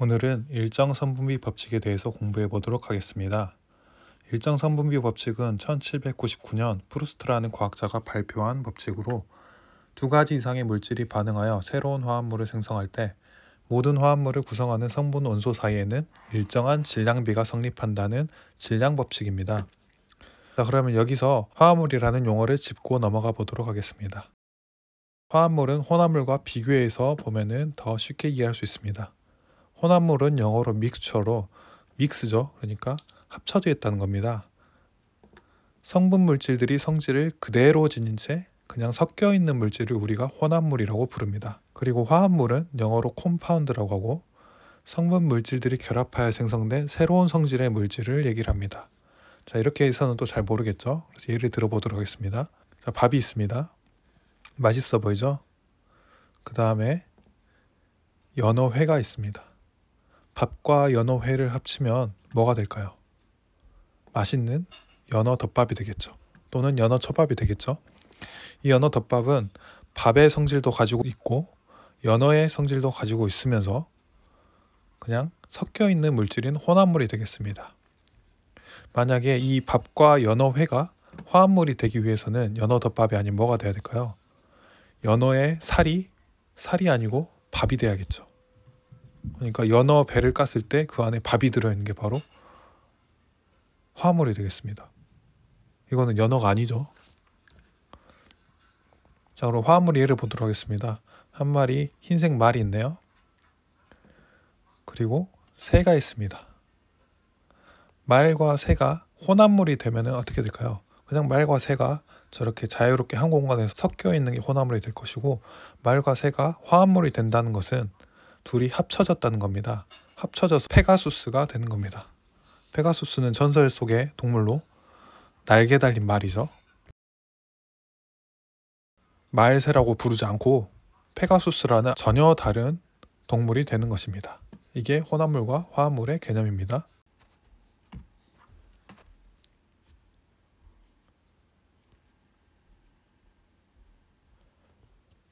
오늘은 일정선분비 법칙에 대해서 공부해 보도록 하겠습니다. 일정선분비 법칙은 1799년 프루스트라는 과학자가 발표한 법칙으로 두 가지 이상의 물질이 반응하여 새로운 화합물을 생성할 때 모든 화합물을 구성하는 성분 원소 사이에는 일정한 질량비가 성립한다는 질량 법칙입니다. 자, 그러면 여기서 화합물이라는 용어를 짚고 넘어가 보도록 하겠습니다. 화합물은 혼합물과 비교해서 보면은 더 쉽게 이해할 수 있습니다. 혼합물은 영어로 믹스처로 믹스죠. 그러니까 합쳐져 있다는 겁니다. 성분 물질들이 성질을 그대로 지닌 채 그냥 섞여 있는 물질을 우리가 혼합물이라고 부릅니다. 그리고 화합물은 영어로 콤파운드라고 하고 성분 물질들이 결합하여 생성된 새로운 성질의 물질을 얘기를 합니다. 자, 이렇게 해서는 또 잘 모르겠죠? 그래서 예를 들어보도록 하겠습니다. 자, 밥이 있습니다. 맛있어 보이죠? 그 다음에 연어회가 있습니다. 밥과 연어회를 합치면 뭐가 될까요? 맛있는 연어 덮밥이 되겠죠. 또는 연어 초밥이 되겠죠. 이 연어 덮밥은 밥의 성질도 가지고 있고 연어의 성질도 가지고 있으면서 그냥 섞여 있는 물질인 혼합물이 되겠습니다. 만약에 이 밥과 연어회가 화합물이 되기 위해서는 연어 덮밥이 아닌 뭐가 돼야 될까요? 연어의 살이 살이 아니고 밥이 돼야겠죠. 그러니까 연어 배를 깠을 때 그 안에 밥이 들어있는 게 바로 화물이 되겠습니다. 이거는 연어가 아니죠. 자, 그럼 화물 예를 보도록 하겠습니다. 한 마리 흰색 말이 있네요. 그리고 새가 있습니다. 말과 새가 혼합물이 되면 어떻게 될까요? 그냥 말과 새가 저렇게 자유롭게 한 공간에 서 섞여 있는 게 혼합물이 될 것이고 말과 새가 화합물이 된다는 것은 둘이 합쳐졌다는 겁니다. 합쳐져서 페가수스가 되는 겁니다. 페가수스는 전설 속의 동물로 날개 달린 말이죠. 말새라고 부르지 않고 페가수스라는 전혀 다른 동물이 되는 것입니다. 이게 혼합물과 화합물의 개념입니다.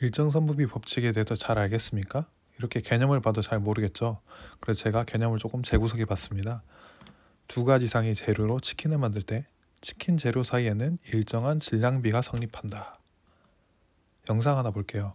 일정선부비 법칙에 대해서 잘 알겠습니까? 이렇게 개념을 봐도 잘 모르겠죠. 그래서 제가 개념을 조금 재구석해 봤습니다. 두 가지 이상의 재료로 치킨을 만들 때 치킨 재료 사이에는 일정한 질량비가 성립한다. 영상 하나 볼게요.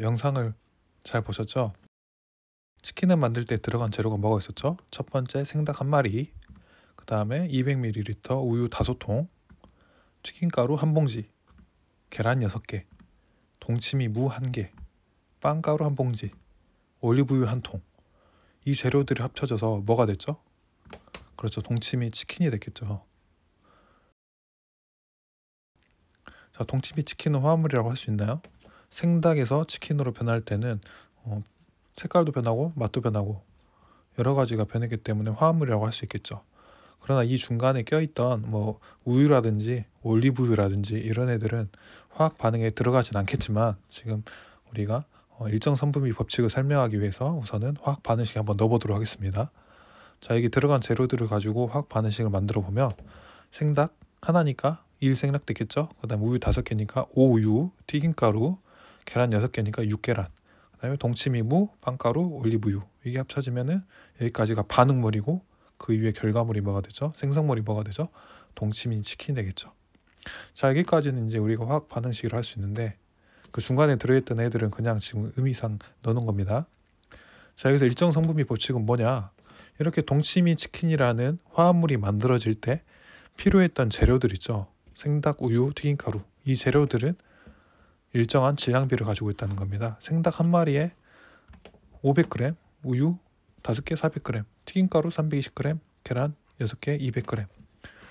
영상을 잘 보셨죠? 치킨을 만들 때 들어간 재료가 뭐가 있었죠? 첫 번째 생닭 한 마리, 그 다음에 200ml 우유 5 통, 치킨가루 한 봉지, 계란 6 개, 동치미 무1 개, 빵가루 한 봉지, 올리브유 한 통. 이 재료들이 합쳐져서 뭐가 됐죠? 그렇죠. 동치미 치킨이 됐겠죠. 자, 동치미 치킨은 화합물이라고 할 수 있나요? 생닭에서 치킨으로 변할 때는 어, 색깔도 변하고 맛도 변하고 여러 가지가 변했기 때문에 화합물이라고 할 수 있겠죠. 그러나 이 중간에 껴있던 뭐 우유라든지 올리브유라든지 이런 애들은 화학 반응에 들어가진 않겠지만 지금 우리가 어, 일정 성분비 법칙을 설명하기 위해서 우선은 화학 반응식 한번 넣어보도록 하겠습니다. 자 여기 들어간 재료들을 가지고 화학 반응식을 만들어 보면 생닭 하나니까 1 생략됐겠죠. 그 다음 우유 다섯 개니까 5우유, 튀김가루, 계란 6개니까 6계란. 그다음에 동치미무, 빵가루, 올리브유. 이게 합쳐지면은 여기까지가 반응물이고 그 위에 결과물이 뭐가 되죠? 생성물이 뭐가 되죠? 동치미 치킨이 되겠죠. 자, 여기까지는 이제 우리가 화학 반응식을할 수 있는데 그 중간에 들어있던 애들은 그냥 지금 의미상 넣는 겁니다. 자, 여기서 일정 성분비 법칙은 뭐냐? 이렇게 동치미 치킨이라는 화합물이 만들어질 때 필요했던 재료들 있죠. 생닭, 우유, 튀김가루. 이 재료들은 일정한 질량비를 가지고 있다는 겁니다. 생닭 한 마리에 500g, 우유 5개 400g, 튀김가루 320g, 계란 6개 200g,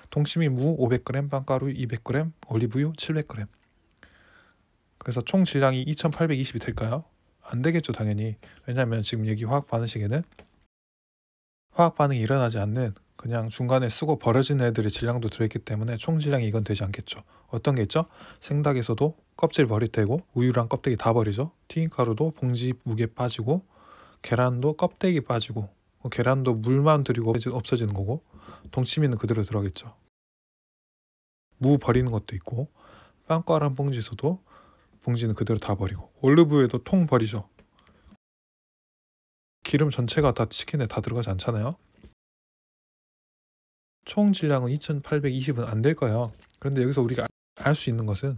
동치미 무 500g, 빵가루 200g, 올리브유 700g. 그래서 총 질량이 2820이 될까요? 안 되겠죠, 당연히. 왜냐하면 지금 여기 화학 반응식에는 화학 반응이 일어나지 않는 그냥 중간에 쓰고 버려진 애들의 질량도 들어있기 때문에 총 질량이 이건 되지 않겠죠. 어떤 게 있죠? 생닭에서도 껍질 버릴 테고 우유랑 껍데기 다 버리죠. 튀김가루도 봉지 무게 빠지고 계란도 껍데기 빠지고 뭐 계란도 물만 들이고 없어지는 거고 동치미는 그대로 들어가겠죠. 무 버리는 것도 있고 빵가루 한 봉지에서도 봉지는 그대로 다 버리고 올리브유에도 통 버리죠. 기름 전체가 다 치킨에 다 들어가지 않잖아요. 총 질량은 2820은 안 될 거예요. 그런데 여기서 우리가 알 수 있는 것은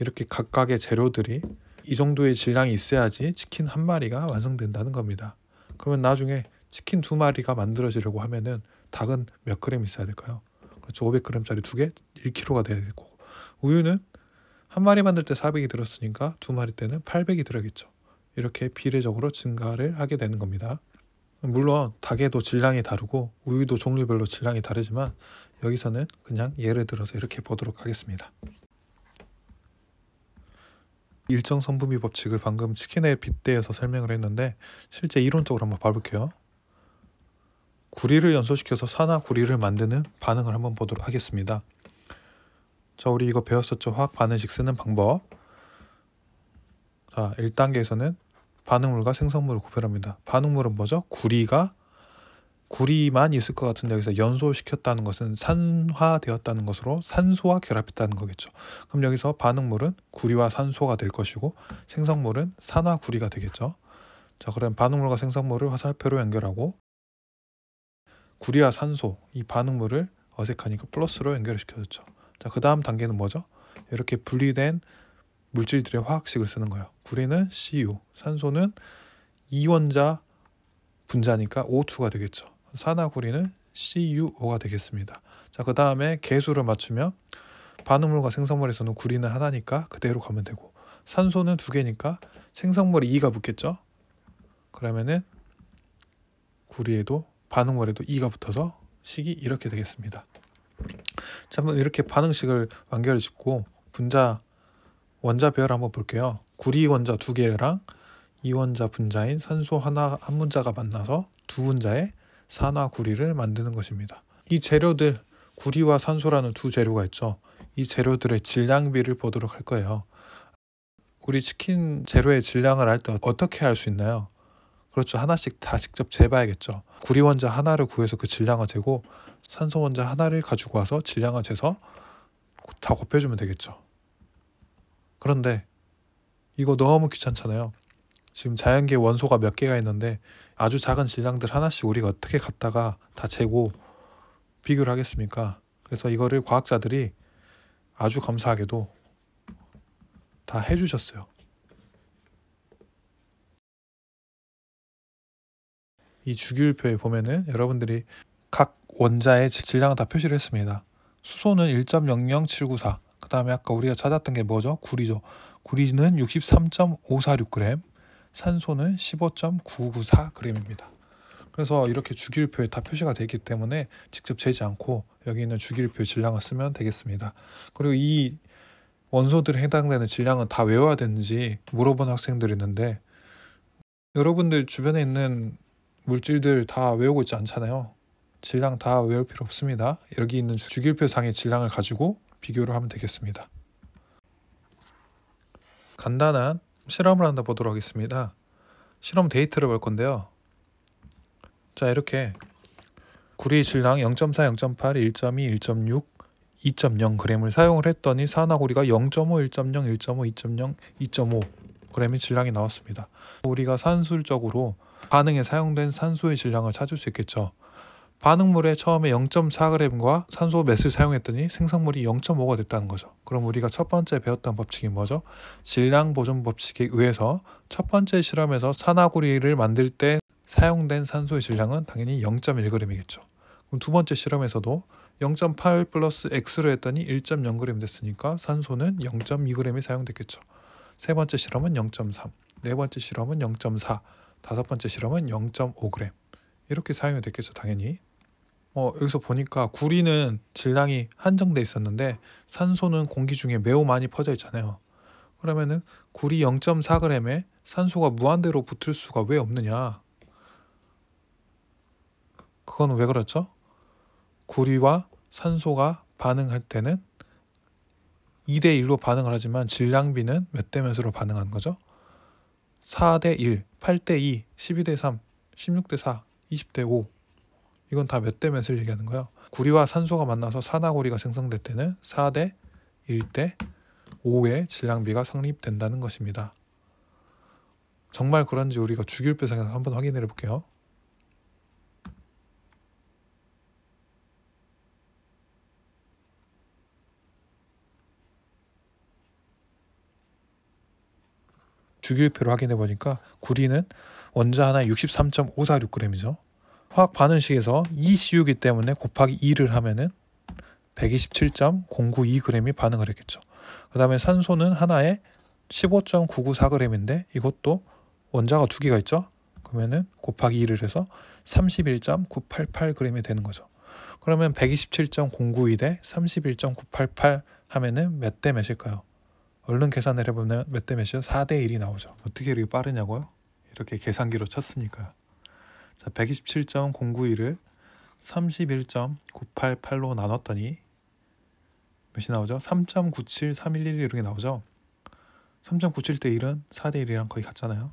이렇게 각각의 재료들이 이 정도의 질량이 있어야지 치킨 한 마리가 완성된다는 겁니다. 그러면 나중에 치킨 두 마리가 만들어지려고 하면은 닭은 몇 그램 있어야 될까요? 그렇죠. 500g짜리 두 개, 1kg가 돼야 되고 우유는 한 마리 만들 때 400이 들었으니까 두 마리 때는 800이 들어야겠죠. 이렇게 비례적으로 증가를 하게 되는 겁니다. 물론 닭에도 질량이 다르고 우유도 종류별로 질량이 다르지만 여기서는 그냥 예를 들어서 이렇게 보도록 하겠습니다. 일정 성분비 법칙을 방금 치킨에 빗대어서 설명을 했는데 실제 이론적으로 한번 봐볼게요. 구리를 연소시켜서 산화 구리를 만드는 반응을 한번 보도록 하겠습니다. 자, 우리 이거 배웠었죠? 화학 반응식 쓰는 방법. 자, 1단계에서는 반응물과 생성물을 구별합니다. 반응물은 뭐죠? 구리가 구리만 있을 것 같은데 여기서 연소시켰다는 것은 산화되었다는 것으로 산소와 결합했다는 거겠죠. 그럼 여기서 반응물은 구리와 산소가 될 것이고 생성물은 산화 구리가 되겠죠. 자, 그럼 반응물과 생성물을 화살표로 연결하고 구리와 산소 이 반응물을 어색하니까 플러스로 연결시켜줬죠. 자, 그 다음 단계는 뭐죠? 이렇게 분리된 물질들의 화학식을 쓰는 거예요. 구리는 CU, 산소는 이원자 분자니까 O2가 되겠죠. 산화구리는 CuO가 되겠습니다. 자, 그 다음에 개수를 맞추면 반응물과 생성물에서는 구리는 하나니까 그대로 가면 되고 산소는 두 개니까 생성물에 2가 붙겠죠. 그러면은 구리에도 반응물에도 2가 붙어서 식이 이렇게 되겠습니다. 자, 한번 이렇게 반응식을 완결을 짓고 분자 원자 배열 한번 볼게요. 구리 원자 두 개랑 이원자 분자인 산소 하나 한문자가 만나서 두 분자의 산화 구리를 만드는 것입니다. 이 재료들 구리와 산소라는 두 재료가 있죠. 이 재료들의 질량비를 보도록 할 거예요. 우리 치킨 재료의 질량을 할 때 어떻게 할 수 있나요? 그렇죠. 하나씩 다 직접 재봐야겠죠. 구리 원자 하나를 구해서 그 질량을 재고 산소 원자 하나를 가지고 와서 질량을 재서 다 곱해주면 되겠죠. 그런데 이거 너무 귀찮잖아요. 지금 자연계 원소가 몇 개가 있는데 아주 작은 질량들 하나씩 우리가 어떻게 갖다가 다 재고 비교를 하겠습니까? 그래서 이거를 과학자들이 아주 감사하게도 다 해주셨어요. 이 주기율표에 보면은 여러분들이 각 원자의 질량을 다 표시를 했습니다. 수소는 1.00794, 그다음에 아까 우리가 찾았던 게 뭐죠? 구리죠. 구리는 63.546g, 산소는 15.994g입니다. 그래서 이렇게 주기율표에 다 표시가 되기 때문에 직접 재지 않고 여기 있는 주기율표 질량을 쓰면 되겠습니다. 그리고 이 원소들에 해당되는 질량은 다 외워야 되는지 물어본 학생들이 있는데 여러분들 주변에 있는 물질들 다 외우고 있지 않잖아요. 질량 다 외울 필요 없습니다. 여기 있는 주기율표상의 질량을 가지고 비교를 하면 되겠습니다. 간단한 실험을 한다 보도록 하겠습니다. 실험 데이트를 볼 건데요. 자 이렇게 구리 질량 0.4, 0.8, 1.2, 1.6, 2.0g을 사용을 했더니 산화구리가 0.5, 1.0, 1.5, 2.0, 2.5g의 질량이 나왔습니다. 우리가 산술적으로 반응에 사용된 산소의 질량을 찾을 수 있겠죠. 반응물에 처음에 0.4g과 산소 몇을 사용했더니 생성물이 0.5가 됐다는 거죠. 그럼 우리가 첫 번째 배웠던 법칙이 뭐죠? 질량 보존 법칙에 의해서 첫 번째 실험에서 산화구리를 만들 때 사용된 산소의 질량은 당연히 0.1g이겠죠. 그럼 두 번째 실험에서도 0.8 플러스 X로 했더니 1.0g 됐으니까 산소는 0.2g이 사용됐겠죠. 세 번째 실험은 0.3, 네 번째 실험은 0.4, 다섯 번째 실험은 0.5g. 이렇게 사용이 됐겠죠, 당연히. 어, 여기서 보니까 구리는 질량이 한정돼 있었는데 산소는 공기 중에 매우 많이 퍼져 있잖아요. 그러면은 구리 0.4g에 산소가 무한대로 붙을 수가 왜 없느냐? 그건 왜 그렇죠? 구리와 산소가 반응할 때는 2대 1로 반응을 하지만 질량비는 몇 대 몇으로 반응하는 거죠? 4대 1, 8대 2, 12대 3, 16대 4, 20대 5 이건 다 몇 대 몇을 얘기하는 거예요. 구리와 산소가 만나서 산화구리가 생성될 때는 4대 1대 5의 질량비가 성립된다는 것입니다. 정말 그런지 우리가 주기율배상에서 한번 확인해 볼게요. 주기율표를 확인해 보니까 구리는 원자 하나에 63.546g이죠. 화학 반응식에서 2 e CU기 때문에 곱하기 2를 하면은 127.092g이 반응을 했겠죠. 그 다음에 산소는 하나에 15.994g인데 이것도 원자가 두 개가 있죠. 그러면은 곱하기 2를 해서 31.988g이 되는 거죠. 그러면 127.092 대 31.988 하면은 몇 대 몇일까요? 얼른 계산을 해보면 몇 대 몇이요? 4대 1이 나오죠. 어떻게 이렇게 빠르냐고요? 이렇게 계산기로 쳤으니까요. 자, 127.091을 31.988로 나눴더니 몇이 나오죠? 3.97311 이렇게 나오죠? 3.97대 1은 4대 1이랑 거의 같잖아요.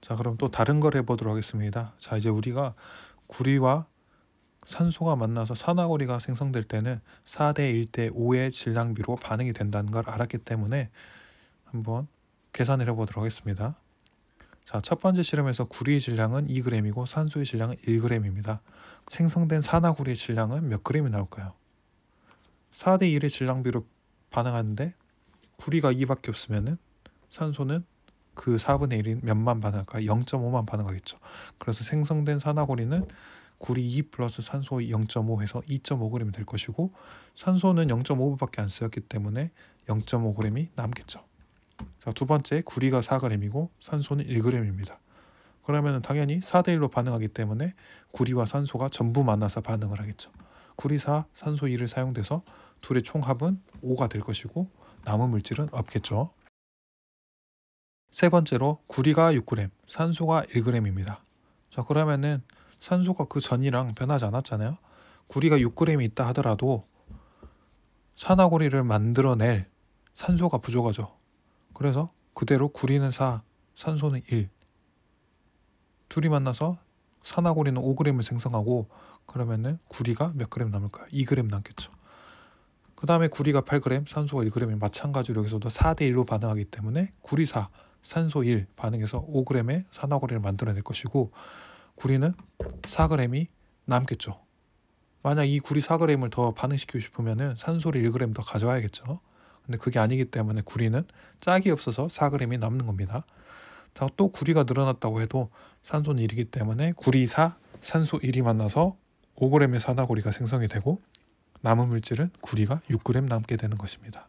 자, 그럼 또 다른 걸 해보도록 하겠습니다. 자, 이제 우리가 구리와 산소가 만나서 산화고리가 생성될 때는 4대 1대 5의 질량비로 반응이 된다는 걸 알았기 때문에 한번 계산을 해보도록 하겠습니다. 자, 첫 번째 실험에서 구리의 질량은 2g이고 산소의 질량은 1g입니다. 생성된 산화구리의 질량은 몇 g이 나올까요? 4대 1의 질량비로 반응하는데 구리가 2밖에 없으면 산소는 그 4분의 1인 몇만 반응할까? 요 0.5만 반응하겠죠. 그래서 생성된 산화구리는 구리 2 플러스 산소 0.5해서 2 5그램이될 것이고 산소는 0.5밖에 안 쓰였기 때문에 0 5그램이 남겠죠. 자, 두 번째 구리가 4그램이고 산소는 1그램입니다 그러면 당연히 4 대 1로 반응하기 때문에 구리와 산소가 전부 만나서 반응을 하겠죠. 구리 4, 산소 2를 사용돼서 둘의 총합은 5가 될 것이고 남은 물질은 없겠죠. 세 번째로 구리가 6g, 산소가 1g입니다. 자, 그러면은 산소가 그 전이랑 변하지 않았잖아요. 구리가 6g이 있다 하더라도 산화구리를 만들어낼 산소가 부족하죠. 그래서 그대로 구리는 4, 산소는 1. 둘이 만나서 산화구리는 5g을 생성하고 그러면은 구리가 몇 g 남을까요? 2g 남겠죠. 그 다음에 구리가 8g, 산소가 1g이 마찬가지로 여기서도 4대1로 반응하기 때문에 구리 4, 산소 1 반응해서 5g의 산화구리를 만들어낼 것이고 구리는 4g이 남겠죠. 만약 이 구리 4g을 더 반응시키고 싶으면 산소를 1g 더 가져와야겠죠. 근데 그게 아니기 때문에 구리는 짝이 없어서 4g이 남는 겁니다. 또 구리가 늘어났다고 해도 산소는 1이기 때문에 구리 4, 산소 1이 만나서 5g의 산화구리가 생성이 되고 남은 물질은 구리가 6g 남게 되는 것입니다.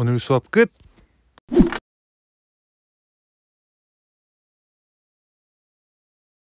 오늘 수업 끝!